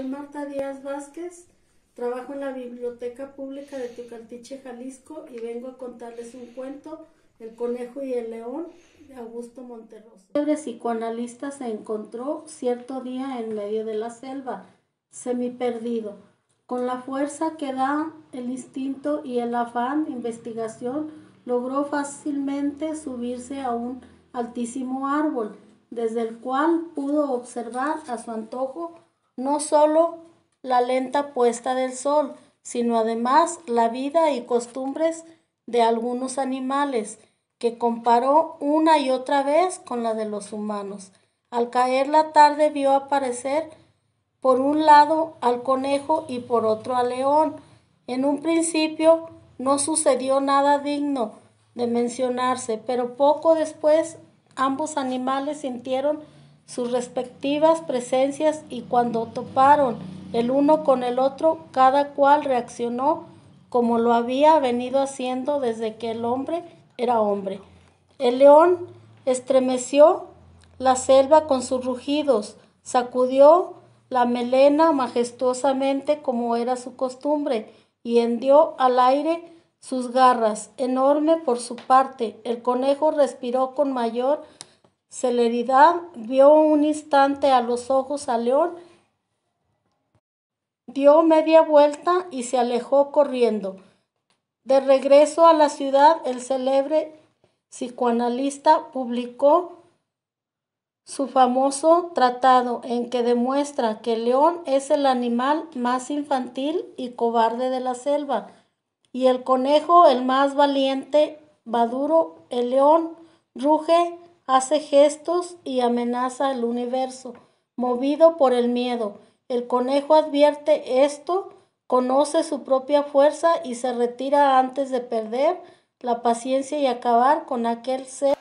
soy Marta Díaz Vázquez, trabajo en la Biblioteca Pública de Tucaltiche, Jalisco, y vengo a contarles un cuento, El Conejo y el León, de Augusto Monterroso. El psicoanalista se encontró cierto día en medio de la selva, semiperdido. Con la fuerza que da el instinto y el afán de investigación, logró fácilmente subirse a un altísimo árbol, desde el cual pudo observar a su antojo no solo la lenta puesta del sol, sino además la vida y costumbres de algunos animales, que comparó una y otra vez con la de los humanos. Al caer la tarde vio aparecer por un lado al conejo y por otro al león. En un principio no sucedió nada digno de mencionarse, pero poco después ambos animales sintieron sus respectivas presencias y cuando toparon el uno con el otro, cada cual reaccionó como lo había venido haciendo desde que el hombre era hombre. El león estremeció la selva con sus rugidos, sacudió la melena majestuosamente como era su costumbre, y hendió al aire sus garras. Enorme por su parte, el conejo respiró con mayor celeridad, vio un instante a los ojos al León, dio media vuelta y se alejó corriendo. De regreso a la ciudad, el célebre psicoanalista publicó su famoso tratado en que demuestra que el león es el animal más infantil y cobarde de la selva y el conejo el más valiente, maduro, el león ruge hace gestos y amenaza al universo, movido por el miedo. El conejo advierte esto, conoce su propia fuerza y se retira antes de perder la paciencia y acabar con aquel ser.